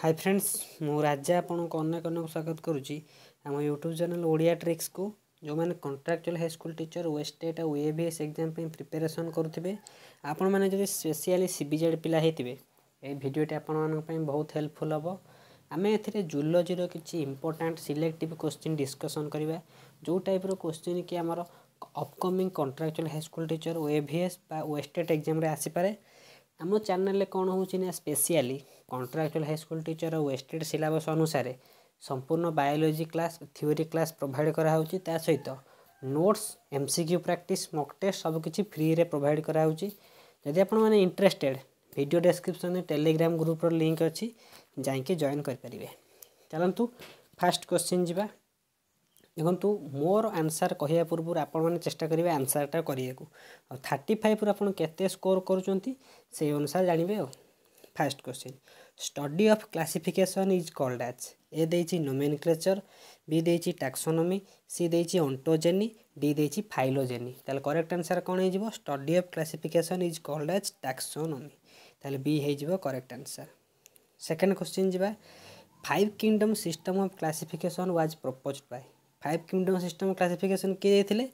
High friends ମୁଁ ରାଜା ଆପଣଙ୍କୁ ଅନେକ ଅନେକ ସ୍ୱାଗତ କରୁଛି ଆମ ୟୁଟ୍ୟୁବ୍ ଚ୍ୟାନେଲ୍ ଓଡ଼ିଆ ଟ୍ରିକ୍ସକୁ ଯେଉଁମାନେ କଣ୍ଟ୍ରାକ୍ଚୁଆଲ୍ ହାଇସ୍କୁଲ୍ ଟିଚର୍ ୱେଷ୍ଟେଟ୍ ଆଉ ଏଭିଏସ୍ ଏକ୍ଜାମ୍ ପାଇଁ ପ୍ରିପାରେସନ୍ କରୁଥିବେ ଆପଣମାନେ ଯଦି ସ୍ପେସିଆଲି ସି ବି ଜେଡ଼୍ ପିଲା ହେଇଥିବେ ଏହି ଭିଡ଼ିଓଟି ଆପଣମାନଙ୍କ ପାଇଁ ବହୁତ ହେଲ୍ପଫୁଲ୍ ହେବ ଆମେ ଏଥିରେ ଜୁଲୋଜିର କିଛି ଇମ୍ପୋର୍ଟାଣ୍ଟ ସିଲେକ୍ଟିଭ୍ କୋଶ୍ଚିନ୍ ଡିସ୍କସନ୍ କରିବା ଯେଉଁ ଟାଇପ୍ର କୋଶ୍ଚିନ୍ କି ଆମର ଅପକମିଂ କଣ୍ଟ୍ରାକ୍ଚୁଆଲ୍ ହାଇସ୍କୁଲ୍ ଟିଚର୍ ଓ ଏଭିଏସ୍ ବା ୱେଷ୍ଟେଟ୍ ଏକ୍ଜାମ୍ରେ ଆସିପାରେ ଆମ ଚ୍ୟାନେଲ୍ରେ କ'ଣ ହେଉଛି ନା specially contractual high school teacher OSSTET syllabus ଅନୁସାରେ ସମ୍ପୂର୍ଣ୍ଣ biology class theory class provide କରାହେଉଛି ତା ସହିତ notes M C Q practice mock test ସବୁକିଛି ଫ୍ରିରେ ପ୍ରୋଭାଇଡ଼ କରାହେଉଛି ଯଦି ଆପଣମାନେ ଇଣ୍ଟରେଷ୍ଟେଡ଼ ଭିଡ଼ିଓ ଡେସ୍କ୍ରିପ୍ସନରେ ଟେଲିଗ୍ରାମ୍ ଗ୍ରୁପ୍ର ଲିଙ୍କ୍ ଅଛି ଯାଇକି ଜଏନ୍ କରିପାରିବେ ଚାଲନ୍ତୁ ଫାଷ୍ଟ କୋଶ୍ଚିନ୍ ଯିବା ଦେଖନ୍ତୁ ମୋର ଆନ୍ସାର୍ କହିବା ପୂର୍ବରୁ ଆପଣମାନେ ଚେଷ୍ଟା କରିବେ ଆନ୍ସାର୍ଟା କରିବାକୁ ଆଉ ଥାର୍ଟି ଫାଇଭ୍ରୁ ଆପଣ କେତେ ସ୍କୋର କରୁଛନ୍ତି ସେଇ ଅନୁସାରେ ଜାଣିବେ ଆଉ first question study of classification is called as A ଦେଇଛି ନୋମେନକ୍ଲେଚର୍ ବି ଦେଇଛି ଟାକ୍ସୋନୋମି ସି ଦେଇଛି ଅଣ୍ଟୋଜେନି ଡି ଦେଇଛି ଫାଇଲୋଜେନି ତାହେଲେ କରେକ୍ଟ ଆନ୍ସର୍ କ'ଣ ହେଇଯିବ study of classification is called as taxonomy ତାହେଲେ ବି ହେଇଯିବ କରେକ୍ଟ ଆନ୍ସର୍ ସେକେଣ୍ଡ କ୍ୱେଶ୍ଚିନ୍ ଯିବା five kingdom system of classification was proposed by five kingdom system classification କିଏ ଦେଇଥିଲେ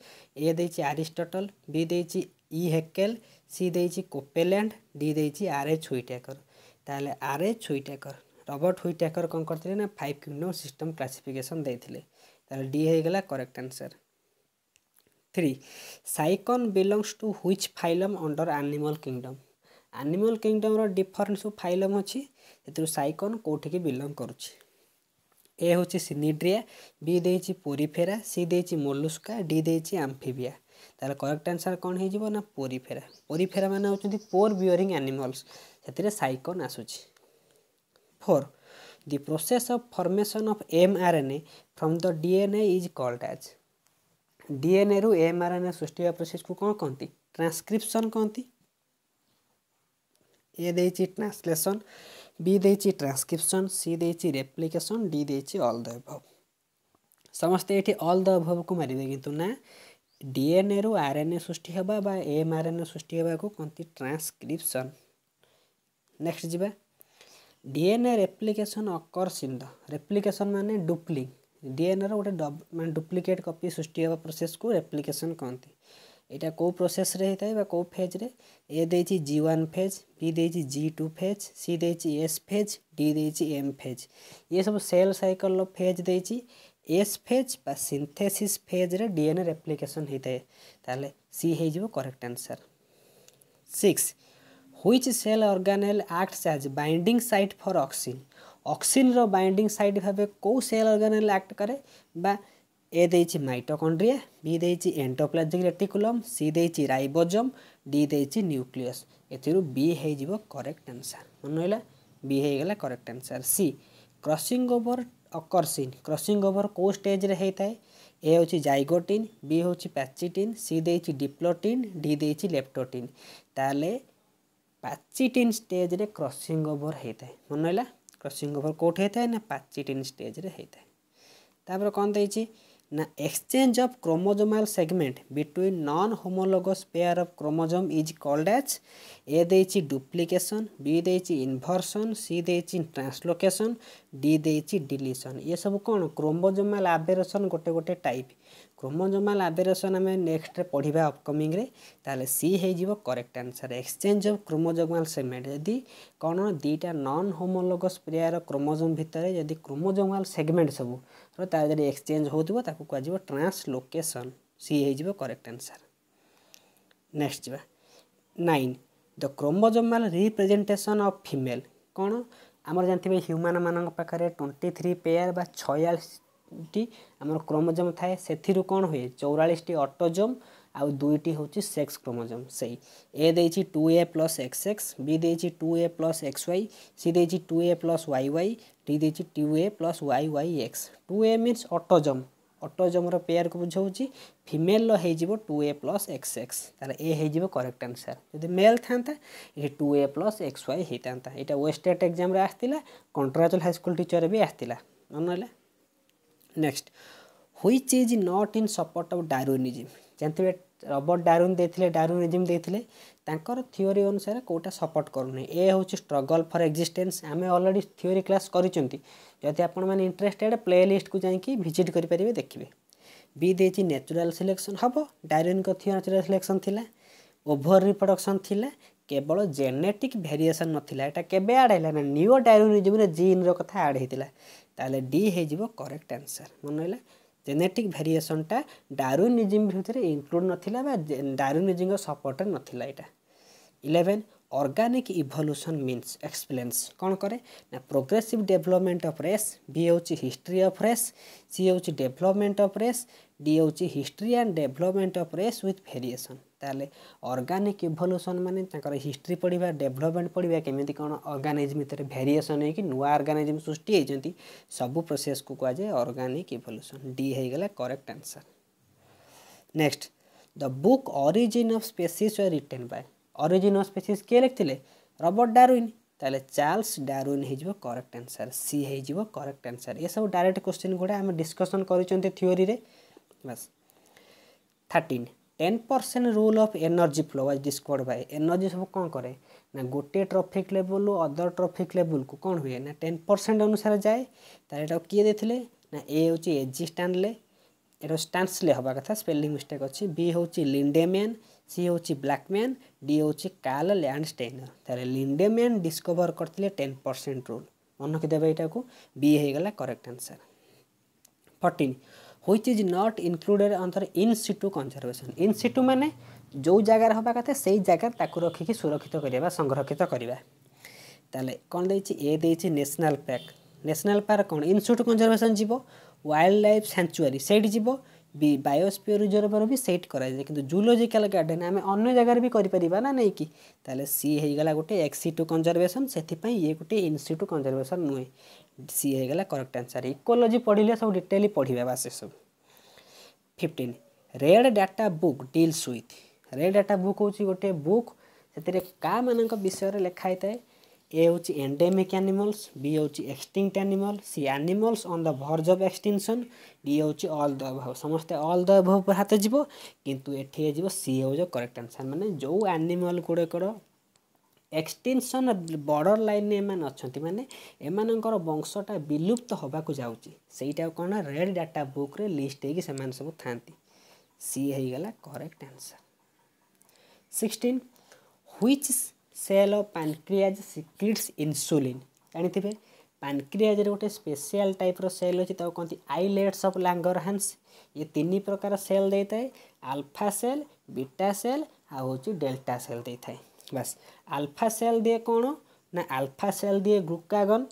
ଏ ଦେଇଛି ଆରିଷ୍ଟଟଲ୍ ବି ଦେଇଛି ଇ ହେକେଲ୍ ସି ଦେଇଛି କୋପେଲ୍ୟାଣ୍ଡ ଡି ଦେଇଛି ଆର୍ ଏଚ୍ ହୁଇଟେକର୍ ତାହେଲେ ଆର୍ ଏଚ୍ ହୁଇଟାକର ରବର୍ଟ ହୁଇଟାକର କ'ଣ କରିଥିଲେ ନା ଫାଇଭ୍ କିଙ୍ଗଡ଼ମ୍ ସିଷ୍ଟମ୍ କ୍ଲାସିଫିକେସନ୍ ଦେଇଥିଲେ ତାହେଲେ ଡି ହେଇଗଲା correct answer three Sycon belongs to which phylum under animal kingdom animal কিংডমর ডিফরেন্ট সব ফাইলম অছি সেতু সাইকন কোটিকি বিলং করুছি এ হচ্ছে সিনিড্রিয়া বি দিয়েছি পোরিফেরা সি দিয়েছি মোলুস্কা ডি দিয়েছি আম্ফিবিয়া ତାହେଲେ କରେକ୍ଟ ଆନ୍ସର୍ କ'ଣ ହେଇଯିବ ନା ପୋରିଫେରା ପୋରିଫେରା ମାନେ ହେଉଛନ୍ତି ପୋର୍ ବିୟରିଂ ଆନିମଲ୍ସ ସେଥିରେ ସାଇକନ୍ ଆସୁଛି four the process of formation of M R N A from the D N A is called as ଡିଏନ୍ଏରୁ ଏମ୍ ଆର୍ ଏନ୍ ଏ ସୃଷ୍ଟି ହେବା ପ୍ରୋସେସ୍କୁ କ'ଣ କହନ୍ତି ଟ୍ରାନ୍ସକ୍ରିପ୍ସନ୍ କହନ୍ତି ଏ ଦେଇଛି ଟ୍ରାନ୍ସଲେସନ୍ ବି ଦେଇଛି ଟ୍ରାନ୍ସକ୍ରିପ୍ସନ୍ ସି ଦେଇଛି ରେପ୍ଲିକେସନ୍ ଡି ଦେଇଛି ଅଲ୍ ଦ ଏଭବ୍ ସମସ୍ତେ ଏଠି ଅଲ୍ ଦ ଏଭବ୍କୁ ମାରିବେ କିନ୍ତୁ ନା ଡିଏନ୍ଏରୁ ଆର୍ ଏନ୍ ଏ ସୃଷ୍ଟି ହେବା ବା ଏମ୍ ଆର୍ ଏନ୍ ଏ ସୃଷ୍ଟି ହେବାକୁ କହନ୍ତି ଟ୍ରାନ୍ସକ୍ରିପ୍ସନ୍ ନେକ୍ସଟ ଯିବା DNA replication occurs in the replication ମାନେ ଡୁପ୍ଲିଂ ଡିଏନ୍ଏର ଗୋଟେ ମାନେ ଡୁପ୍ଲିକେଟ୍ କପି ସୃଷ୍ଟି ହେବା ପ୍ରୋସେସ୍କୁ ରେପ୍ଲିକେସନ୍ କହନ୍ତି ଏଇଟା କେଉଁ ପ୍ରୋସେସ୍ରେ ହେଇଥାଏ ବା କେଉଁ ଫେଜ୍ରେ ଏ ଦେଇଛି ଜି ୱାନ୍ ଫେଜ୍ ବି ଦେଇଛି ଜି ଟୁ ଫେଜ୍ ସି ଦେଇଛି ଏସ୍ ଫେଜ୍ ଡି ଦେଇଛି ଏମ୍ ଫେଜ୍ ଇଏ ସବୁ ସେଲ୍ ସାଇକଲ୍ର ଫେଜ୍ ଦେଇଛି ଏସ୍ ଫେଜ୍ ବା ସିନ୍ଥେସିସ୍ ଫେଜ୍ରେ ଡିଏନ୍ଏ ରେପ୍ଲିକେସନ୍ ହୋଇଥାଏ ତାହେଲେ ସି ହୋଇଯିବ correct answer six which cell organelle acts as binding site for auxin অক্সিনর বাইন্ডিং সাইট ভাবে কেউ সেল অর্গানেল আক্ট করে বা এ দিয়েছি মাইটোকন্ড্রিয়া বি দিয়েছি এন্টোপ্লাজিক রেটিকুলম সি দিয়েছি রাইবোজম ডি দিয়েছি নিউক্লিয়স এথিরু বি হয়ে করেক্ট আনসার মনে রহলা বি হয়ে গেল correct answer C crossing over occurs in crossing over କେଉଁ ଷ୍ଟେଜ୍ରେ ହୋଇଥାଏ ଏ ହେଉଛି ଜାଇଗୋଟିନ୍ ବି ହେଉଛି ପ୍ୟାଚିଟିନ୍ ସି ଦେଇଛି ଡିପ୍ଲୋଟିନ୍ ଡି ଦେଇଛି ଲେପ୍ଟୋଟିନ୍ ତାହେଲେ ପାଚିଟିନ୍ ଷ୍ଟେଜ୍ରେ କ୍ରସିଂ ଓଭର୍ ହୋଇଥାଏ ମନେ ରହିଲା କ୍ରସିଂ ଓଭର୍ କେଉଁଠି ହୋଇଥାଏ ନା ପାଚିଟିନ୍ ଷ୍ଟେଜ୍ରେ ହୋଇଥାଏ ତାପରେ କ'ଣ ଦେଇଛି Now, exchange of chromosomal segment between non-homologous pair of chromosome is called as A ଦେଇଛି duplication, B ଦେଇଛି inversion, C ଦେଇଛି translocation, D ଦେଇଛି deletion। ये सब कौन क्रोमोजोमाल aberration गोटे गोटे टाइप କ୍ରୋମୋଜୋମାଲ ଆବେରେସନ୍ ଆମେ ନେକ୍ସଟରେ ପଢ଼ିବା ଅପକମିଂରେ ତାହେଲେ ସି ହେଇଯିବ correct answer exchange of chromosomal segment ଯଦି କ'ଣ ଦୁଇଟା ନନ୍ ହୋମୋଲୋଗସ୍ ପ୍ରେୟାର କ୍ରୋମୋଜୋମ୍ ଭିତରେ ଯଦି କ୍ରୋମୋଜୋମାଲ ସେଗମେଣ୍ଟ ସବୁର ତାର ଯଦି ଏକ୍ସଚେଞ୍ଜ ହେଉଥିବ ତାକୁ କୁହାଯିବ ଟ୍ରାନ୍ସଲୋକେସନ୍ ସି ହେଇଯିବ କରେକ୍ଟ ଆନ୍ସର୍ ନେକ୍ସଟ ଯିବା nine the chromosomal representation of female କ'ଣ ଆମର ଜାଣିଥିବେ ହ୍ୟୁମାନ ମାନଙ୍କ ପାଖରେ ଟ୍ୱେଣ୍ଟି ଥ୍ରୀ ପେୟାର ବା ଛୟାଳିଶ ଟି ଆମର କ୍ରୋମୋଜମ୍ ଥାଏ ସେଥିରୁ କ'ଣ ହୁଏ ଚଉରାଳିଶଟି ଅଟୋଜମ୍ ଆଉ ଦୁଇଟି ହେଉଛି ସେକ୍ସ କ୍ରୋମୋଜମ୍ ସେଇ ଏ ଦେଇଛି two A plus X X B ଦେଇଛି two A plus X Y C ଦେଇଛି two A plus Y Y D ଦେଇଛି two A plus Y Y X two A means autosome ଅଟୋଜମ୍ର ପେୟାର୍କୁ ବୁଝାଉଛି ଫିମେଲ୍ର ହେଇଯିବ two A plus X X ତାହେଲେ A ହେଇଯିବ କରେକ୍ଟ ଆନ୍ସର୍ ଯଦି ମେଲ୍ ଥାନ୍ତା ଏଠି two A plus X Y ହେଇଥାନ୍ତା ଏଇଟା ୱେଷ୍ଟେଟ୍ ଏକ୍ଜାମ୍ରେ ଆସିଥିଲା କଣ୍ଟ୍ରାଚୁଆଲ୍ ହାଇସ୍କୁଲ୍ ଟିଚର୍ ବି ଆସିଥିଲା ମନେ ରହିଲା next which is not in support of Darwinism ଜାଣିଥିବେ ରବର୍ଟ ଡାରୁନ୍ ଦେଇଥିଲେ ଡାରୁନିଜିମ୍ ଦେଇଥିଲେ ତାଙ୍କର ଥିଓରି ଅନୁସାରେ କେଉଁଟା ସପୋର୍ଟ କରୁନି ଏ ହେଉଛି ଷ୍ଟ୍ରଗଲ୍ ଫର୍ ଏକ୍ଜିଷ୍ଟେନ୍ସ ଆମେ ଅଲରେଡ଼ି ଥିଓରି କ୍ଲାସ୍ କରିଛନ୍ତି ଯଦି ଆପଣମାନେ ଇଣ୍ଟରେଷ୍ଟେଡ଼ ପ୍ଲେ ଲିଷ୍ଟକୁ ଯାଇକି ଭିଜିଟ୍ କରିପାରିବେ ଦେଖିବେ ବି ଦେଇଛି ନ୍ୟାଚୁରାଲ୍ ସିଲେକ୍ସନ୍ ହେବ ଡାରୁନ୍ଙ୍କ ଥିଓନାଚୁରାଲ୍ ସିଲେକ୍ସନ୍ ଥିଲା ଓଭର ରିପ୍ରଡ଼କ୍ସନ୍ ଥିଲା କେବଳ ଜେନେଟିକ୍ ଭେରିଏସନ୍ ନଥିଲା ଏଇଟା କେବେ ଆଡ଼୍ ହେଲା ନା ନ୍ୟୁ ଡାଇରୋନିଜିମ୍ରେ ଜିନ୍ର କଥା ଆଡ଼୍ ହେଇଥିଲା ତାହେଲେ ଡି ହେଇଯିବ କରେକ୍ଟ ଆନ୍ସର୍ ମନେ ରହିଲା ଜେନେଟିକ୍ ଭେରିଏସନ୍ଟା ଡାରୁନିଜିମ୍ ଭିତରେ ଇନକ୍ଲୁଡ଼ ନଥିଲା ବା ଡାରୁନିଜିଙ୍କ ସପୋର୍ଟରେ ନଥିଲା ଏଇଟା eleven organic evolution means explains କ'ଣ କରେ ନା progressive development of race B ହେଉଛି ହିଷ୍ଟ୍ରି ଅଫ୍ ରେସ୍ ସି ହେଉଛି ଡେଭଲପମେଣ୍ଟ ଅଫ୍ ରେସ୍ ডি হচ্ছে history and development of race with variation তাহলে অর্গানিক ইভলুসন মানে তাঁর হিস্ট্রি পড়া ডেভেলপমেন্ট পড়া কেমি কোণ অর্গানিজম ভিতরে ভেরিয়েসন হয়েকি নূয়া অর্গানিজম সৃষ্টি হয়েছেন সবু প্রোসেস কু কুযায় অর্গানিক ইভলুসন ডি হয়ে গেল correct answer next the book origin of species was written by origin of species किए लिखते रबर्ट डारविन ताले चार्ल्स डारविन हो करेक्ट आंसर सी हो करेक्ट आंसर ये सब डायरेक्ट क्वेश्चन गुड़ा आम डिस्कसन करोरी ବାସ୍ thirteen ten percent rule of energy flow was discovered by energy ସବୁ କ'ଣ କରେ ନା ଗୋଟିଏ ଟ୍ରଫିକ୍ ଲେବୁଲରୁ ଅଦର ଟ୍ରଫିକ୍ ଲେବୁଲକୁ କ'ଣ ହୁଏ ନା ଟେନ୍ ପରସେଣ୍ଟ ଅନୁସାରେ ଯାଏ ତା'ହେଲେ ଏଇଟାକୁ କିଏ ଦେଇଥିଲେ ନା ଏ ହେଉଛି ଏଜି ଷ୍ଟାଣ୍ଡଲେ ଏଟା ଷ୍ଟାନ୍ସଲେ ହେବା କଥା ସ୍ପେଲିଂ ମିଷ୍ଟେକ୍ ଅଛି ବି ହେଉଛି ଲିଣ୍ଡେମ୍ୟାନ୍ ସି ହେଉଛି ବ୍ଲାକ୍ମ୍ୟାନ୍ ଡି ହେଉଛି କାଲ ଲ୍ୟାଣ୍ଡ ଷ୍ଟେନର୍ ତା'ହେଲେ ଲିଣ୍ଡେମ୍ୟାନ୍ ଡିସ୍କଭର କରିଥିଲେ ଟେନ୍ ପରସେଣ୍ଟ ରୁଲ୍ ମନକୁ ଦେବେ ଏଇଟାକୁ ବି ହେଇଗଲା correct answer fourteen which is not included अंदर इन सीटू कंजरभेसन इन सीटू मैंने जो जगार हवा कथा से जगार रखिक सुरक्षित करवा संरक्षित करवा तेल कौन देशनाल पार्क न्यासनाल पार्क कौन इन सीटू कंजरभेसन जीव वाइल्ड लाइफ सेंचुरी से बायोस्फीयर रिजर्वर भी सेट कर जुलोजिकाल गार्डेन आम अगर जगार भी करा ना नहीं कि सी होगा गोटे एक्सीटू सीटू से ये गोटे इन सीटू कंजरभेसन नुहे सी ହେଇଗଲା କରେକ୍ଟ ଆନ୍ସର୍ ଇକୋଲୋଜି ପଢ଼ିଲେ ସବୁ ଡିଟେଲି ପଢ଼ିବେ ବା ସେସବୁ fifteen red data book deals with red data book ହେଉଛି ଗୋଟିଏ ବୁକ୍ ସେଥିରେ କାମାନଙ୍କ ବିଷୟରେ ଲେଖା ହେଇଥାଏ ଏ ହେଉଛି ଏଣ୍ଡେମିକ୍ ଆନିମଲ୍ସ ବି ହେଉଛି extinct animal C animals on the verge of extinction D ହେଉଛି ଅଲ୍ ଦ ଏଭଭ୍ ସମସ୍ତେ ଅଲ୍ ଦ ଏଭଭ୍ ଉପରେ ହାତ ଯିବ କିନ୍ତୁ ଏଠି ହେଇଯିବ ସି ହେଉଛି କରେକ୍ଟ ଆନ୍ସର୍ ମାନେ ଯେଉଁ ଆନିମଲ୍ ଗୁଡ଼ିକର ଏକ୍ସଟେନସନ୍ ବର୍ଡ଼ର ଲାଇନ୍ରେ ଏମାନେ ଅଛନ୍ତି ମାନେ ଏମାନଙ୍କର ବଂଶଟା ବିଲୁପ୍ତ ହେବାକୁ ଯାଉଛି ସେଇଟା କ'ଣ ରେଡ଼୍ ଡାଟା ବୁକ୍ରେ ଲିଷ୍ଟ ହେଇକି ସେମାନେ ସବୁ ଥାନ୍ତି ସିଏ ହେଇଗଲା correct answer sixteen which cell of pancreas secretes insulin ଜାଣିଥିବେ ପାନକ୍ରିଆଜରେ ଗୋଟେ ସ୍ପେଶିଆଲ୍ ଟାଇପ୍ର ସେଲ୍ ଅଛି ତାକୁ କହନ୍ତି ଆଇଲେଟ୍ସ ଅଫ୍ ଲାଙ୍ଗରହାନ୍ସ ଇଏ ତିନି ପ୍ରକାର ସେଲ୍ ଦେଇଥାଏ ଆଲଫା ସେଲ୍ ବିଟା ସେଲ୍ ଆଉ ହେଉଛି ଡେଲ୍ଟା ସେଲ୍ ଦେଇଥାଏ ବାସ୍ ଆଲଫା ସେଲ୍ ଦିଏ କ'ଣ ନା ଆଲଫା ସେଲ୍ ଦିଏ ଗ୍ଲୁକାଗନ୍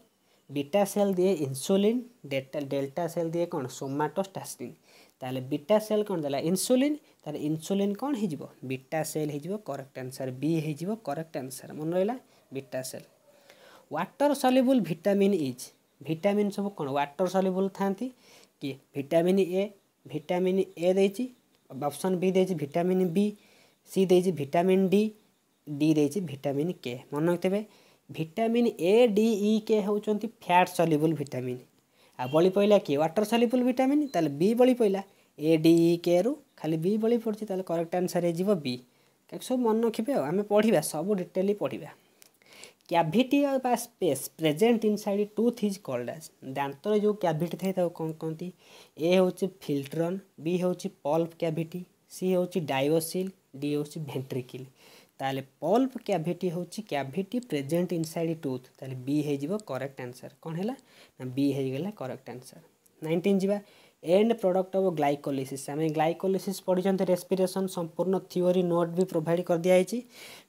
ବିଟା ସେଲ୍ ଦିଏ ଇନ୍ସୁଲିନ୍ ଡେଲ୍ଟା ଡେଲ୍ଟା ସେଲ୍ ଦିଏ କ'ଣ ସୋମାଟୋଷ୍ଟାସିନ୍ ତାହେଲେ ବିଟା ସେଲ୍ କ'ଣ ଦେଲା ଇନ୍ସୁଲିନ୍ ତାହେଲେ ଇନ୍ସୁଲିନ୍ କ'ଣ ହେଇଯିବ ବିଟା ସେଲ୍ ହେଇଯିବ କରେକ୍ଟ ଆନ୍ସର୍ ବି ହେଇଯିବ କରେକ୍ଟ ଆନ୍ସର୍ ମନେ ରହିଲା beta cell water soluble vitamin is vitamin ସବୁ କ'ଣ ୱାଟର ସଲ୍ୟୁବୁଲ୍ ଥାନ୍ତି କିଏ ଭିଟାମିନ୍ ଏ ଭିଟାମିନ୍ ଏ ଦେଇଛି ଅପସନ୍ ବି ଦେଇଛି ଭିଟାମିନ୍ ବି ସି ଦେଇଛି ଭିଟାମିନ୍ ଡି ଡି ଦେଇଛି ଭିଟାମିନ୍ କେ ମନେ ରଖିଥିବେ ଭିଟାମିନ୍ ଏ ଡି ଇ କେ ହେଉଛନ୍ତି ଫ୍ୟାଟ୍ ସଲ୍ୟୁବୁଲ୍ ଭିଟାମିନ୍ ଆଉ ବଳି ପଡ଼ିଲା କି ୱାଟର୍ ସଲ୍ୟୁବୁଲ୍ ଭିଟାମିନ୍ ତାହେଲେ ବି ବଳି ପଡ଼ିଲା ଏ ଡି ଇ କେରୁ ଖାଲି ବି ବଳି ପଡ଼ୁଛି ତାହେଲେ କରେକ୍ଟ ଆନ୍ସର୍ ହେଇଯିବ ବି ସବୁ ମନେ ରଖିବେ ଆଉ ଆମେ ପଢ଼ିବା ସବୁ ଡିଟେଲି ପଢ଼ିବା କ୍ୟାଭିଟି ବା space present inside tooth is called as ଦାନ୍ତରେ ଯେଉଁ କ୍ୟାଭିଟି ଥାଏ ତାକୁ କ'ଣ କହନ୍ତି ଏ ହେଉଛି ଫିଲ୍ଟ୍ରନ୍ ବି ହେଉଛି ପଲ୍ପ କ୍ୟାଭିଟି ସି ହେଉଛି ଡାଇଓସିଲ୍ ଡି ହେଉଛି ଭେଣ୍ଟ୍ରିକିଲ୍ তাহলে পল্প ক্যাভিটি হচ্ছে ক্যাভিটি প্রেজেন্ট ইনসাইড টুথ তাহলে বি হয়ে করেক্ট আনসর কোণ হল না বি হয়ে করেক্ট আনসর নাইনটিন যা এন্ড প্রডক্ট অফ গ্লাইকোলিসিস আমি গ্লাইকোলিসিস পড়ছেন রেসপিরেসন সম্পূর্ণ থিওরি নোট বি প্রোভাইড করে দিয়েছি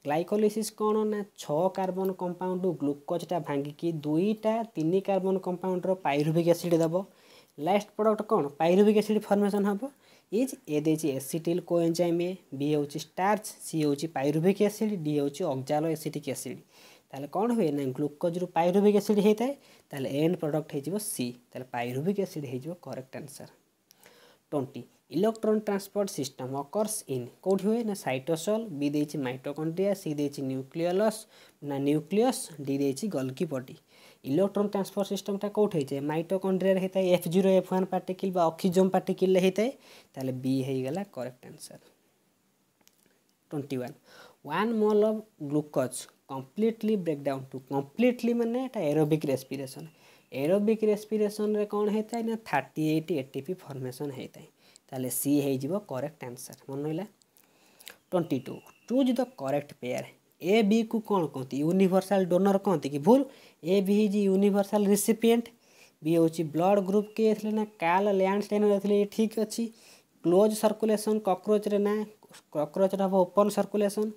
গ্লাইকোলিসিস কোণ না ছ কার্বন কম্পাউন্ড গ্লুকোজটা ভাঙ্গিকি দুইটা তিন কার্বন কম্পাউন্ডর পাইরুভিক এসিড দেব লাস্ট প্রডক্ট কোণ পাইরুভিক এসিড ফর্মেসন হব ଇଜ୍ ଏ ଦେଇଛି ଏସିଟିଲ୍ କୋଏଞ୍ଜାଇମ୍ ଏ ବି ହେଉଛି ଷ୍ଟାର୍ଚ ସି ହେଉଛି ପାଇରୁଭିକ୍ ଏସିଡ୍ ଡି ହେଉଛି ଅକ୍ଜାଲୋ ଏସିଟିକ୍ ଏସିଡ୍ ତାହେଲେ କ'ଣ ହୁଏ ନା ଗ୍ଲୁକୋଜ୍ରୁ ପାଇରୁଭିକ୍ ଏସିଡ୍ ହେଇଥାଏ ତାହେଲେ ଏଣ୍ଡ ପ୍ରଡ଼କ୍ଟ ହେଇଯିବ ସି ତାହେଲେ ପାଇରୁଭିକ୍ ଏସିଡ୍ ହେଇଯିବ correct answer twenty electron transport system occurs in কোটি হুয়ে না সাইটোসল বি দিয়েছি মাইটোকন্ড্রিয়া সি দিয়েছি নিউক্লিয়লস না নিউক্লিয়স ডি দিয়েছি গলকি বডি ইলেকট্রন ট্রান্সপোর্ট সিস্টমটা কোটি হয়েছে মাইটোকন্ড্রিয়ার হয়ে থাকে F zero F one particle বা অক্সিজম পার্টিকলে হয়ে থাকে তাহলে বি হয়ে গেল correct answer twenty one one mole of glucose completely breakdown to completely মানে এটা এরোবিক রেসপিরেসন এরোবিক রেসপিরেসনরে କ'ଣ ହେଇଥାଏ ନା ଥାର୍ଟି ଏଇଟ୍ ଏଟିପି ଫର୍ମେସନ୍ ହେଇଥାଏ ତାହେଲେ ସି ହେଇଯିବ କରେକ୍ଟ ଆନ୍ସର୍ ମନେ ରହିଲା twenty two choose the correct pair A ବିକୁ କ'ଣ କହନ୍ତି ୟୁନିଭର୍ସାଲ୍ ଡୋନର୍ କହନ୍ତି କି ଭୁଲ ଏ ବି ହେଇଛି ୟୁନିଭର୍ସାଲ୍ ରିସିପିଏଣ୍ଟ ବି ହେଉଛି ବ୍ଲଡ଼ ଗ୍ରୁପ୍ କିଏ ଥିଲେ ନା କାଲ୍ ଲ୍ୟାଣ୍ଡସ୍ଲାଇନ୍ରେ ଥିଲେ ଇଏ ଠିକ୍ ଅଛି କ୍ଲୋଜ୍ ସର୍କୁଲେସନ୍ କକ୍ରୋଚ୍ରେ ନା କକ୍ରୋଚ୍ରେ ହେବ ଓପନ୍ ସର୍କୁଲେସନ୍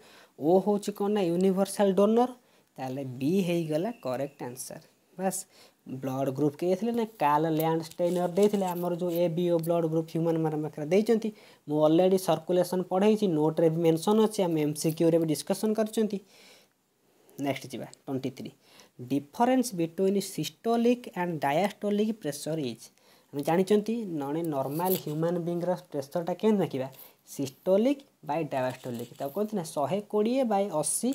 ଓ ହେଉଛି କ'ଣ ନା ୟୁନିଭର୍ସାଲ୍ ଡୋନର୍ ତାହେଲେ ବି ହେଇଗଲା କରେକ୍ଟ ଆନ୍ସର୍ ବାସ୍ ବ୍ଲଡ୍ ଗ୍ରୁପ୍ କେ ଥିଲେ ନା କାର୍ଲ ଲ୍ୟାଣ୍ଡ ଷ୍ଟେନର୍ ଦେଇଥିଲେ ଆମର ଯେଉଁ ଏ ବି ଓ ବ୍ଲଡ୍ ଗ୍ରୁପ୍ ହ୍ୟୁମାନ୍ମାନଙ୍କ ପାଖରେ ଦେଇଛନ୍ତି ମୁଁ ଅଲରେଡ଼ି ସର୍କୁଲେସନ୍ ପଢ଼େଇଛି ନୋଟ୍ରେ ବି ମେନ୍ସନ୍ ଅଛି ଆମେ ଏମ୍ ସି କ୍ୟୁରେ ବି ଡିସ୍କସନ୍ କରିଛନ୍ତି ନେକ୍ସଟ ଯିବା twenty three difference between systolic and diastolic pressure is ଆମେ ଜାଣିଛନ୍ତି ଜଣେ ନର୍ମାଲ୍ ହ୍ୟୁମାନ୍ ବିଙ୍ଗର ପ୍ରେସର୍ଟା କେମିତି ଦେଖିବା ସିଷ୍ଟୋଲିକ୍ ବାଇ ଡାୟାଷ୍ଟୋଲିକ୍ ତାକୁ କୁହନ୍ତି ନା ଶହେ କୋଡ଼ିଏ ବାଇ ଅଶୀ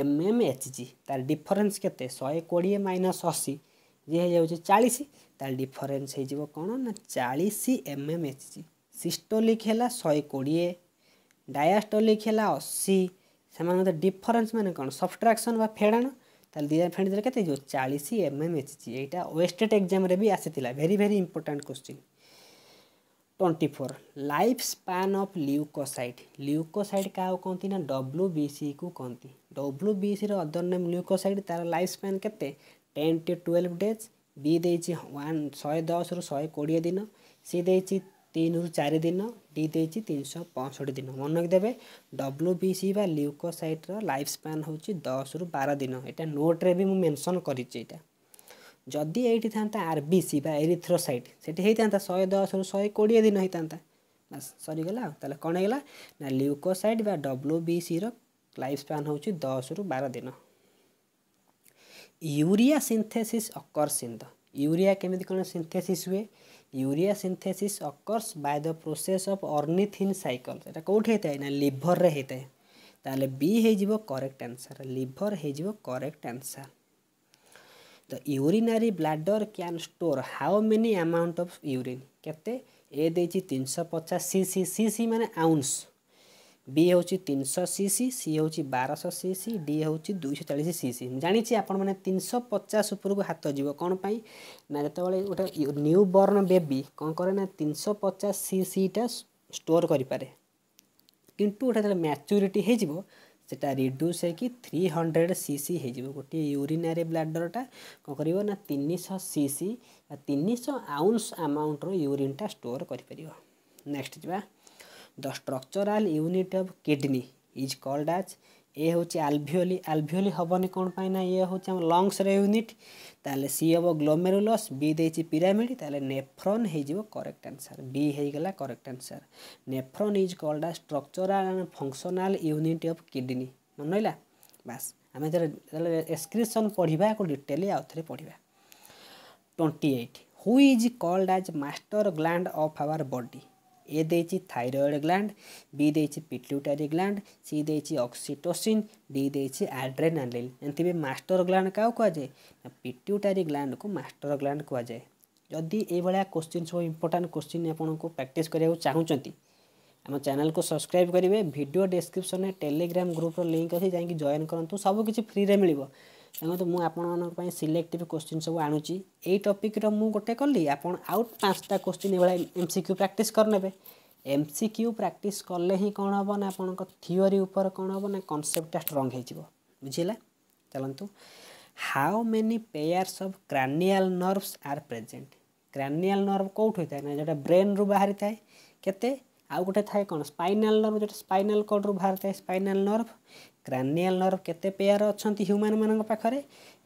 ଏମ୍ ଏମ୍ ଏଚ୍ ଜି ତା'ର ଡିଫରେନ୍ସ କେତେ ଶହେ କୋଡ଼ିଏ ମାଇନସ୍ ଅଶୀ ଯେ ହେଇଯାଉଛି ଚାଳିଶ ତା ଡିଫରେନ୍ସ ହେଇଯିବ କ'ଣ ନା ଚାଳିଶ M M H G systolic ହେଲା ଶହେ କୋଡ଼ିଏ ଡାୟାଷ୍ଟୋଲିକ୍ ହେଲା ଅଶୀ ସେମାନଙ୍କ ଭିତରେ ଡିଫରେନ୍ସ ମାନେ କ'ଣ ସବଟ୍ରାକ୍ସନ୍ ବା ଫେଡ଼ାଣ ତାହେଲେ ଦୁଇ ଫେଣି ଦେଲେ କେତେ ହେଇଯିବ ଚାଳିଶ ଏମ୍ ଏମ୍ ଏଚ୍ ଜି ଏଇଟା ୱେଷ୍ଟେଡ଼ ଏକ୍ଜାମ୍ରେ ବି ଆସିଥିଲା very very important question twenty four life span of leucocyte leucocyte କାହାକୁ କହନ୍ତି ନା ଡବ୍ଲ୍ୟୁ ବି ସିକୁ କହନ୍ତି ଡବ୍ଲ୍ୟୁ ବି ସିର ଅଦର ନେମ୍ ଲ୍ୟୁକୋସାଇଟ୍ ତା'ର ଲାଇଫ୍ ସ୍ପାନ୍ କେତେ ten to twelve days B ଦେଇଛି ୱାନ୍ ଶହେ ଦଶରୁ ଶହେ କୋଡ଼ିଏ ଦିନ ସି ଦେଇଛି ତିନିରୁ ଚାରି ଦିନ ଡି ଦେଇଛି ତିନିଶହ ପଞ୍ଚଷଠି ଦିନ ମନେ ରଖିଦେବେ ଡବ୍ଲ୍ୟୁ ବି ସି ବା ଲ୍ୟୁକୋସାଇଟ୍ର ଲାଇଫ୍ ସ୍ପାନ୍ ହେଉଛି ଦଶରୁ ବାର ଦିନ ଏଇଟା ନୋଟ୍ରେ ବି ମୁଁ ମେନସନ୍ କରିଛି ଏଇଟା ଯଦି ଏଇଠି ଥାନ୍ତା ଆର୍ ବି ସି ବା ଏରିଥ୍ରୋସାଇଟ୍ ସେଠି ହେଇଥାନ୍ତା ଶହେ ଦଶରୁ ଶହେ କୋଡ଼ିଏ ଦିନ ହେଇଥାନ୍ତା ବାସ୍ ସରିଗଲା ଆଉ ତାହେଲେ କ'ଣ ହେଇଗଲା ନା ଲ୍ୟୁକୋସାଇଟ୍ ବା ଡବ୍ଲ୍ୟୁ ବି ସିର ଲାଇଫ୍ ସ୍ପାନ୍ ହେଉଛି ଦଶରୁ ବାର ଦିନ urea synthesis occurs in the urea କେମିତି କ'ଣ ସିନ୍ଥେସିସ୍ ହୁଏ urea synthesis occurs by the process of ornithine cycle ସେଇଟା କେଉଁଠି ହେଇଥାଏ ନା ଲିଭର୍ରେ ହେଇଥାଏ ତାହେଲେ ବି ହେଇଯିବ କରେକ୍ଟ ଆନ୍ସର୍ ଲିଭର୍ ହେଇଯିବ କରେକ୍ଟ ଆନ୍ସର୍ ତ urinary bladder can store how many amount of urine କେତେ ଏ ଦେଇଛି ତିନିଶହ ପଚାଶ ସି ସି ସି ସି ମାନେ ଆଉନ୍ସ বি হচ্ছে তিনশো সিসি সি হচ্ছে বারশো সিসি ডি হচ্ছে দুইশো চাশ সিসি জাঁচি আপনার মানে তিনশো পচাশ উপরক হাত যাব কোণ পাই না যেতবে গোটে নিউ বর্ন বেবি কম করে না তিনশো পচাশ সিসিটা স্টোর করে পারে কিন্তু ওটা যেটা ম্যাচুরিটি হয়ে যাব সেটা রিড্ୟୁସ୍ ହେଇକି ଥ୍ରୀ ହଣ୍ଡ୍ରେଡ଼ ସି ସି ହେଇଯିବ ଗୋଟିଏ ୟୁରିନାରୀ ବ୍ଲାଡରଟା କ'ଣ କରିବ ନା ତିନିଶହ ସି ସି ବା ତିନିଶହ ଆଉନ୍ସ ଆମାଉଣ୍ଟର ୟୁରିନ୍ଟା ଷ୍ଟୋର୍ କରିପାରିବ ନେକ୍ସଟ ଯିବା the structural unit of kidney is called as a hmm alveoli आलभिओली हेनी कौन पाई ना ये हूँ आम लंग्स यूनिट ताले सी हम ग्लोमेरुलस बी दे पिरामिड ताले नेफ्रन हो करेक्ट आंसर बी होगा correct answer nephron is called a structural and functional unit of kidney मन रहा बास आम एस्क्रिपन पढ़ा एक डिटेल आउ थे पढ़ा twenty eight who is called as master gland of our body A ଦେଇଛି ଥାଇରଏଡ଼ ଗ୍ଲାଣ୍ଡ ବି ଦେଇଛି ପିଟ୍ୟୁଟାରୀ ଗ୍ଲାଣ୍ଡ ସି ଦେଇଛି ଅକ୍ସିଟୋସିନ୍ ଡି ଦେଇଛି ଆଡ୍ରେନାଲିନ୍ ଜାଣିଥିବେ ମାଷ୍ଟର ଗ୍ଲାଣ୍ଡ କାହାକୁ କୁହାଯାଏ ନା ପିଟ୍ୟୁଟାରୀ ଗ୍ଲାଣ୍ଡକୁ ମାଷ୍ଟର ଗ୍ଲାଣ୍ଡ କୁହାଯାଏ ଯଦି ଏଇଭଳିଆ କୋଶ୍ଚିନ୍ ସବୁ ଇମ୍ପୋର୍ଟାଣ୍ଟ କୋଶ୍ଚିନ୍ ଆପଣଙ୍କୁ ପ୍ରାକ୍ଟିସ୍ କରିବାକୁ ଚାହୁଁଛନ୍ତି ଆମ ଚ୍ୟାନେଲକୁ ସବସ୍କ୍ରାଇବ୍ କରିବେ ଭିଡ଼ିଓ ଡେସ୍କ୍ରିପ୍ସନ୍ରେ ଟେଲିଗ୍ରାମ ଗ୍ରୁପ୍ର ଲିଙ୍କ୍ ଅଛି ଯାଇକି ଜଏନ୍ କରନ୍ତୁ ସବୁକିଛି ଫ୍ରିରେ ମିଳିବ ଦେଖନ୍ତୁ ମୁଁ ଆପଣମାନଙ୍କ ପାଇଁ ସିଲେକ୍ଟିଭ୍ କୋଶ୍ଚିନ୍ ସବୁ ଆଣୁଛି ଏଇ ଟପିକ୍ର ମୁଁ ଗୋଟେ କଲି ଆପଣ ଆଉ ପାଞ୍ଚଟା କୋଶ୍ଚିନ୍ ଏଭଳିଆ ଏମ୍ ସି କ୍ୟୁ ପ୍ରାକ୍ଟିସ୍ କରିନେବେ ଏମ୍ ସି କ୍ୟୁ ପ୍ରାକ୍ଟିସ୍ କଲେ ହିଁ କ'ଣ ହେବ ନା ଆପଣଙ୍କ ଥିଓରି ଉପରେ କ'ଣ ହେବ ନା କନସେପ୍ଟଟା ଷ୍ଟ୍ରଙ୍ଗ ହେଇଯିବ ବୁଝିଲା ଚାଲନ୍ତୁ how many pairs of cranial nerves are present cranial nerve କେଉଁଠୁ ହୋଇଥାଏ ନା ଯେଉଁଟା ବ୍ରେନ୍ରୁ ବାହାରିଥାଏ କେତେ ଆଉ ଗୋଟେ ଥାଏ କ'ଣ ସ୍ପାଇନାଲ୍ ନର୍ଭ ଯେଉଁଟା ସ୍ପାଇନାଲ୍ କଡ଼ରୁ ବାହାରିଥାଏ ସ୍ପାଇନାଲ୍ ନର୍ଭ କ୍ରାନିଆଲ୍ ନର୍ଭ କେତେ ପେୟାର ଅଛନ୍ତି ହ୍ୟୁମାନମାନଙ୍କ ପାଖରେ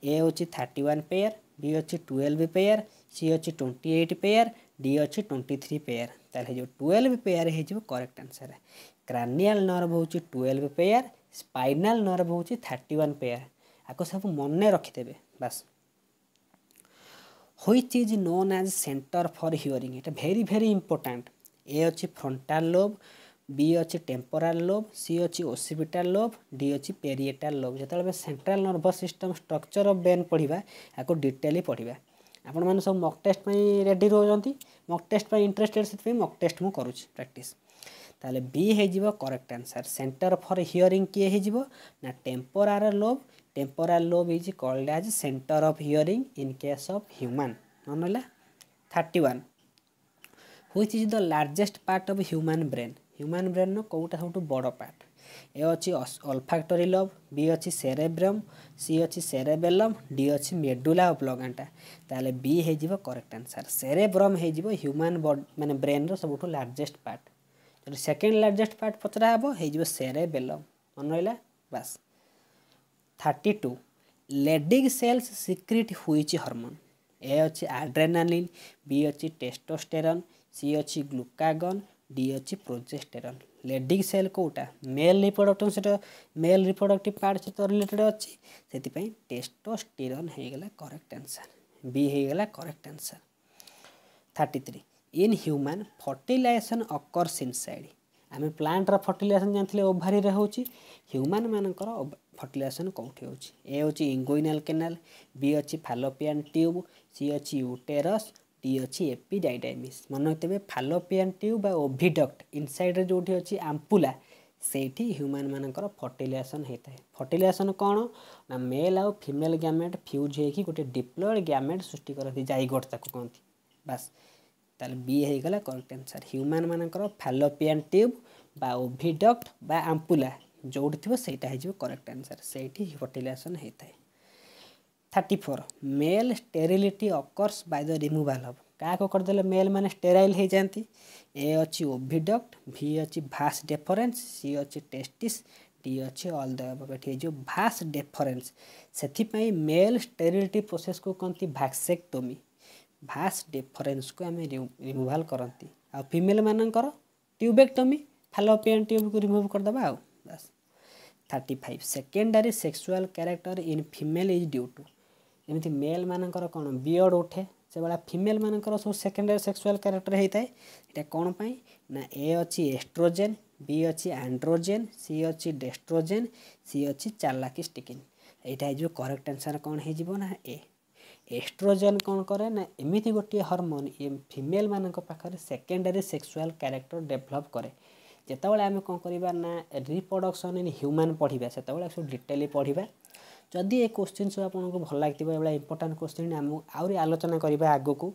ଏ ହେଉଛି ଥାର୍ଟି ୱାନ୍ ପେୟାର ବି ଅଛି ଟୁଏଲ୍ଭ ପେୟାର ସି ଅଛି ଟ୍ୱେଣ୍ଟି ଏଇଟ୍ ପେୟାର ଡି ଅଛି ଟ୍ୱେଣ୍ଟି ଥ୍ରୀ ପେୟାର ତାହେଲେ ହେଇଯିବ ଟୁଏଲ୍ଭ ପେୟାର ହେଇଯିବ କରେକ୍ଟ ଆନ୍ସର୍ କ୍ରାନିଆଲ୍ ନର୍ଭ ହେଉଛି ଟୁଏଲ୍ଭ ପେୟାର ସ୍ପାଇନାଲ୍ ନର୍ଭ ହେଉଛି ଥାର୍ଟି ୱାନ୍ ପେୟାର ଆକୁ ସବୁ ମନେ ରଖିଦେବେ ବାସ୍ which is known as centre for hearing ଏଇଟା ଭେରି ଭେରି ইম্পর্ট্যান্ট ଏ ଅଛି ଫ୍ରଣ୍ଟାଲ ଲୋବ୍ ବି ଅଛି ଟେମ୍ପୋରାଲ ଲୋବ୍ ସି ଅଛି ଓସିପିଟାଲ ଲୋବ୍ ଡି ଅଛି ପେରିଏଟାଲ ଲୋବ୍ ଯେତେବେଳେ ଆମେ central nervous system structure of brain ପଢ଼ିବା ୟାକୁ ଡିଟେଲି ପଢ଼ିବା ଆପଣମାନେ ସବୁ ମକ୍ ଟେଷ୍ଟ ପାଇଁ ରେଡ଼ି ରହୁଛନ୍ତି ମକ୍ ଟେଷ୍ଟ ପାଇଁ ଇଣ୍ଟରେଷ୍ଟେଡ଼ ସେଥିପାଇଁ ମକ୍ ଟେଷ୍ଟ ମୁଁ କରୁଛି ପ୍ରାକ୍ଟିସ୍ ତାହେଲେ ବି ହେଇଯିବ correct answer centre for hearing କିଏ ହେଇଯିବ ନା temporal lobe temporal lobe is called as centre of hearing in case of human ମନେ ହେଲା thirty one which is the largest part of human brain human ବ୍ରେନ୍ର କେଉଁଟା ସବୁଠୁ ବଡ଼ part ଏ ଅଛି ଅଲଫାକ୍ଟୋରି ଲବ୍ ବି ଅଛି ସେରେବ୍ରମ୍ ସି ଅଛି ସେରେବେଲମ୍ ଡି ଅଛି ମେଡୁଲା ଅପ୍ଲଗାଣ୍ଟା ତାହେଲେ ବି ହେଇଯିବ କରେକ୍ଟ ଆନ୍ସର୍ ସେରେବ୍ରମ୍ ହେଇଯିବ ହ୍ୟୁମାନ୍ ମାନେ ବ୍ରେନ୍ର ସବୁଠୁ ଲାର୍ଜେଷ୍ଟ ପାର୍ଟ ଯଦି ସେକେଣ୍ଡ ଲାର୍ଜେଷ୍ଟ ପାର୍ଟ ପଚରା ହେବ ହେଇଯିବ ସେରେବେଲମ୍ ମନେ ରହିଲା ବାସ୍ thirty two Leydig cells secrete ହୋଇଛି ହର୍ମୋନ୍ ଏ ଅଛି ଆଡ୍ରେନାଲିନ୍ ବି ଅଛି ଟେଷ୍ଟୋଷ୍ଟେରନ୍ सी अच्छी ग्लुकागन डी अच्छी प्रोजेस्टेरन ଲେଡିଂ ସେଲ୍ କେଉଁଟା ମେଲ୍ ରିପ୍ରଡ଼କ୍ଟିଭ୍ ସେଟା ମେଲ୍ ରିପ୍ରଡ଼କ୍ଟିଭ୍ ପାର୍ଟ ସହିତ ରିଲେଟେଡ଼୍ ଅଛି ସେଥିପାଇଁ ଟେଷ୍ଟୋଷ୍ଟେରନ୍ ହେଇଗଲା କରେକ୍ଟ ଆନ୍ସର୍ ବି ହେଇଗଲା correct answer thirty three in human fertilisation occurs inside ଆମେ ପ୍ଲାଣ୍ଟର ଫର୍ଟିଲାଇଜେସନ୍ ଜାଣିଥିଲେ ଓଭାରିରେ ହେଉଛି ହ୍ୟୁମାନ୍ ମାନଙ୍କର ଫର୍ଟିଲାଇଜେସନ୍ କେଉଁଠି ହେଉଛି ଏ ହେଉଛି ଇଙ୍ଗୋଇନାଲ୍ କେନାଲ୍ ବି ଅଛି ଫାଲୋପିଆନ୍ ଟ୍ୟୁବ୍ ସି ଅଛି ୟୁଟେରସ୍ ଟି ଅଛି ଏପିଡାଇଡାଇମିସ୍ ମନେ ରଖିଥିବେ ଫାଲୋପିଆନ୍ ଟ୍ୟୁବ୍ ବା ଓଭିଡକ୍ଟ ଇନସାଇଡ଼୍ରେ ଯେଉଁଠି ଅଛି ଆମ୍ପୁଲା ସେଇଠି ହ୍ୟୁମାନମାନଙ୍କର ଫର୍ଟିଲାଇଜେସନ୍ ହୋଇଥାଏ ଫର୍ଟିଲାଇଜେସନ୍ କ'ଣ ନା ମେଲ୍ ଆଉ ଫିମେଲ୍ ଗ୍ୟାମେଟ୍ ଫ୍ୟୁଜ୍ ହୋଇକି ଗୋଟେ ଡିପ୍ଲୋଏଡ଼୍ ଗ୍ୟାମେଟ୍ ସୃଷ୍ଟି କରନ୍ତି ଜାଇଗୋଟ୍ ତାକୁ କହନ୍ତି ବାସ୍ ତାହେଲେ ବି ହୋଇଗଲା କରେକ୍ଟ ଆନ୍ସର୍ ହ୍ୟୁମାନମାନଙ୍କର ଫାଲୋପିଆନ୍ ଟ୍ୟୁବ୍ ବା ଓଭିଡକ୍ଟ ବା ଆମ୍ପୁଲା ଯେଉଁଠି ଥିବ ସେଇଟା ହେଇଯିବ କରେକ୍ଟ ଆନ୍ସର୍ ସେଇଠି ଫର୍ଟିଲାଇଜେସନ୍ ହୋଇଥାଏ thirty four male sterility occurs by the removal of କାହାକୁ କରିଦେଲେ ମେଲ୍ ମାନେ ଷ୍ଟେରାଇଲ୍ ହେଇଯାନ୍ତି ଏ ଅଛି ଓଭିଡକ୍ଟ ଭି ଅଛି ଭାସ୍ ଡେଫରେନ୍ସ ସି ଅଛି ଟେଷ୍ଟିସ୍ ଡି ଅଛି ଅଲ୍ ଦ ଏଠି ହେଇଯିବ ଭାସ୍ ଡେଫରେନ୍ସ ସେଥିପାଇଁ ମେଲ୍ ଷ୍ଟେରିଲିଟି ପ୍ରୋସେସ୍କୁ କହନ୍ତି ଭାକ୍ସେକ୍ଟୋମି ଭାସ୍ ଡେଫରେନ୍ସକୁ ଆମେ ରିମୁଭାଲ୍ କରନ୍ତି ଆଉ ଫିମେଲ୍ମାନଙ୍କର ଟ୍ୟୁବେକ୍ଟୋମି ଫାଲୋପିଆନ୍ ଟ୍ୟୁବ୍କୁ ରିମୁଭ୍ କରିଦେବା ଆଉ ବାସ୍ thirty five secondary sexual character in female is due to ଏମିତି ମେଲ୍ ମାନଙ୍କର କ'ଣ ବିୟର୍ଡ଼ ଉଠେ ସେଭଳିଆ ଫିମେଲ୍ ମାନଙ୍କର ସବୁ ସେକେଣ୍ଡାରୀ ସେକ୍ସୁଆଲ୍ କ୍ୟାରେକ୍ଟର ହେଇଥାଏ ଏଇଟା କ'ଣ ପାଇଁ ନା ଏ ଅଛି ଏଷ୍ଟ୍ରୋଜେନ୍ ବି ଅଛି ଆଣ୍ଡ୍ରୋଜେନ୍ ସି ଅଛି ଡେଷ୍ଟ୍ରୋଜେନ୍ ସି ଅଛି ଚାଲାକି ଷ୍ଟିକିନ୍ ଏଇଟା ହେଇଯିବ କରେକ୍ଟ ଆନ୍ସର୍ କ'ଣ ହେଇଯିବ ନା ଏ ଏଷ୍ଟ୍ରୋଜେନ୍ କ'ଣ କରେ ନା ଏମିତି ଗୋଟିଏ ହର୍ମୋନ୍ ମାନଙ୍କ ପାଖରେ ସେକେଣ୍ଡାରୀ ସେକ୍ସୁଆଲ୍ କ୍ୟାରେକ୍ଟର ଡେଭଲପ୍ କରେ ଯେତେବେଳେ ଆମେ କ'ଣ କରିବା ନା ରିପ୍ରଡ଼କ୍ସନ୍ ଇନ୍ ହ୍ୟୁମାନ୍ ପଢ଼ିବା ସେତେବେଳେ ସବୁ ଡିଟେଲି ପଢ଼ିବା ଯଦି ଏ କୋଶ୍ଚିନ୍ ସବୁ ଆପଣଙ୍କୁ ଭଲ ଲାଗିଥିବ ଏଭଳିଆ ଇମ୍ପୋର୍ଟାଣ୍ଟ କୋଶ୍ଚିନ୍ ଆମକୁ ଆହୁରି ଆଲୋଚନା କରିବା ଆଗକୁ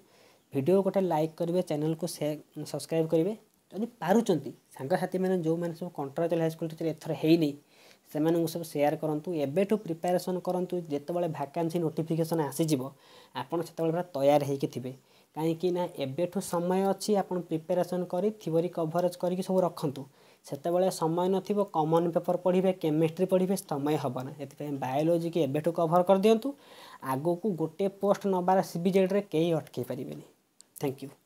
ଭିଡ଼ିଓ ଗୋଟେ ଲାଇକ୍ କରିବେ ଚ୍ୟାନେଲ୍କୁ ସେ ସବସ୍କ୍ରାଇବ୍ କରିବେ ଯଦି ପାରୁଛନ୍ତି ସାଙ୍ଗସାଥିମାନେ ଯେଉଁମାନେ ସବୁ କଣ୍ଟ୍ରାଚୁଆଲ୍ ହାଇସ୍କୁଲ୍ରେ ଏଥର ହେଇନି ସେମାନଙ୍କୁ ସବୁ ସେୟାର୍ କରନ୍ତୁ ଏବେଠୁ ପ୍ରିପାରେସନ୍ କରନ୍ତୁ ଯେତେବେଳେ ଭାକାନ୍ସି ନୋଟିଫିକେସନ୍ ଆସିଯିବ ଆପଣ ସେତେବେଳେ ପୁରା ତୟାର ହୋଇକି ଥିବେ କାହିଁକି ନା ଏବେଠୁ ସମୟ ଅଛି ଆପଣ ପ୍ରିପାରେସନ୍ କରି ଥିଓରି କଭରେଜ୍ କରିକି ସବୁ ରଖନ୍ତୁ ସେତେବେଳେ ସମୟ ନଥିବ କମନ୍ ପେପର୍ ପଢ଼ିବେ କେମିଷ୍ଟ୍ରି ପଢ଼ିବେ ସମୟ ହେବ ନା ଏଥିପାଇଁ ବାୟୋଲୋଜିକି ଏବେଠୁ କଭର୍ କରିଦିଅନ୍ତୁ ଆଗକୁ ଗୋଟିଏ ପୋଷ୍ଟ ନେବାର ସି ବି ଜେଡ଼୍ରେ କେହି ଅଟକାଇ ପାରିବେନି ଥ୍ୟାଙ୍କ ୟୁ